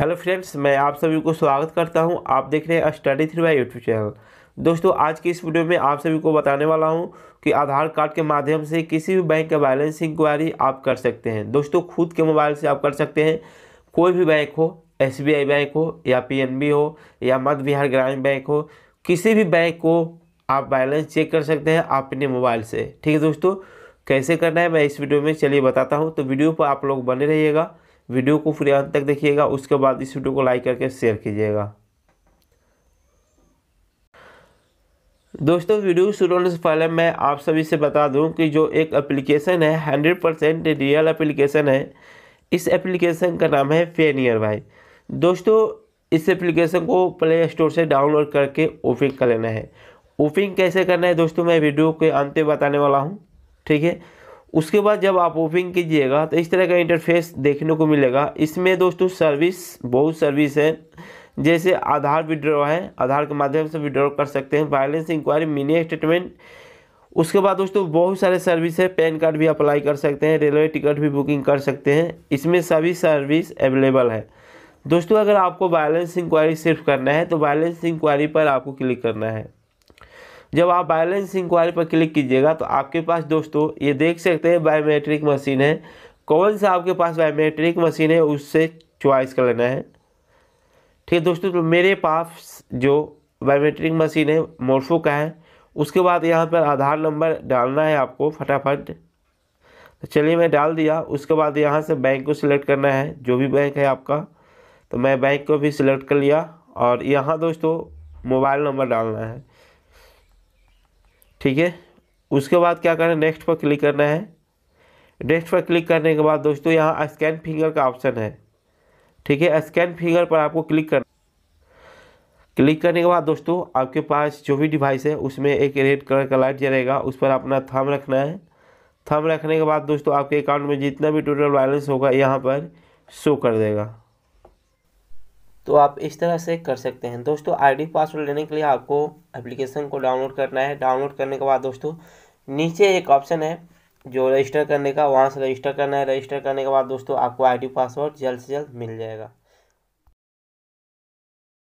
hello friends मैं आप सभी को स्वागत करता हूं आप देख रहे हैं study through by YouTube channel दोस्तों आज की इस वीडियो में आप सभी को बताने वाला हूं कि आधार कार्ड के माध्यम से किसी भी बैंक का बैलेंस इंक्वायरी आप कर सकते हैं दोस्तों खुद के मोबाइल से आप कर सकते हैं कोई भी बैंक हो एस बैंक हो या पी हो या मध्य बिहार ग्रामीण बैंक हो किसी भी बैंक को आप बैलेंस चेक कर सकते हैं अपने मोबाइल से ठीक है दोस्तों कैसे करना है मैं इस वीडियो में चलिए बताता हूँ तो वीडियो पर आप लोग बने रहिएगा वीडियो को फिर अंत तक देखिएगा उसके बाद इस वीडियो को लाइक करके शेयर कीजिएगा दोस्तों वीडियो शुरू होने से पहले मैं आप सभी से बता दूं कि जो एक एप्लीकेशन है हंड्रेड परसेंट रियल एप्लीकेशन है इस एप्लीकेशन का नाम है फेनियर भाई दोस्तों इस एप्लीकेशन को प्ले स्टोर से डाउनलोड करके ओपिंग कर लेना है ओपिंग कैसे करना है दोस्तों मैं वीडियो के अंत में बताने वाला हूँ ठीक है उसके बाद जब आप ओपन कीजिएगा तो इस तरह का इंटरफेस देखने को मिलेगा इसमें दोस्तों सर्विस बहुत सर्विस है जैसे आधार विड्रॉ है आधार के माध्यम से विड्रॉ कर सकते हैं बैलेंस इंक्वायरी मिनी स्टेटमेंट उसके बाद दोस्तों बहुत सारे सर्विस है पैन कार्ड भी अप्लाई कर सकते हैं रेलवे टिकट भी बुकिंग कर सकते हैं इसमें सभी सर्विस अवेलेबल है दोस्तों अगर आपको बैलेंस इंक्वायरी सिर्फ करना है तो बैलेंस इंक्वायरी पर आपको क्लिक करना है जब आप बैलेंस इंक्वायरी पर क्लिक कीजिएगा तो आपके पास दोस्तों ये देख सकते हैं बायोमेट्रिक मशीन है कौन सा आपके पास बायोमेट्रिक मशीन है उससे च्वाइस कर लेना है ठीक है दोस्तों तो मेरे पास जो बायोमेट्रिक मशीन है मोर्फो का है उसके बाद यहाँ पर आधार नंबर डालना है आपको फटाफट तो चलिए मैं डाल दिया उसके बाद यहाँ से बैंक को सिलेक्ट करना है जो भी बैंक है आपका तो मैं बैंक को भी सिलेक्ट कर लिया और यहाँ दोस्तों मोबाइल नंबर डालना है ठीक है उसके बाद क्या करना है नेक्स्ट पर क्लिक करना है नेक्स्ट पर क्लिक करने के बाद दोस्तों यहाँ स्कैन फिंगर का ऑप्शन है ठीक है स्कैन फिंगर पर आपको क्लिक करना क्लिक करने के बाद दोस्तों आपके पास जो भी डिवाइस है उसमें एक रेड कलर का लाइट जलेगा उस पर अपना थम रखना है थम रखने के बाद दोस्तों आपके अकाउंट में जितना भी टोटल बैलेंस होगा यहाँ पर शो कर देगा तो आप इस तरह से कर सकते हैं दोस्तों आईडी पासवर्ड लेने के लिए आपको एप्लीकेशन को डाउनलोड करना है डाउनलोड करने के बाद दोस्तों नीचे एक ऑप्शन है जो रजिस्टर करने का वहाँ से रजिस्टर करना है रजिस्टर करने के बाद दोस्तों आपको आईडी पासवर्ड जल्द से जल्द मिल जाएगा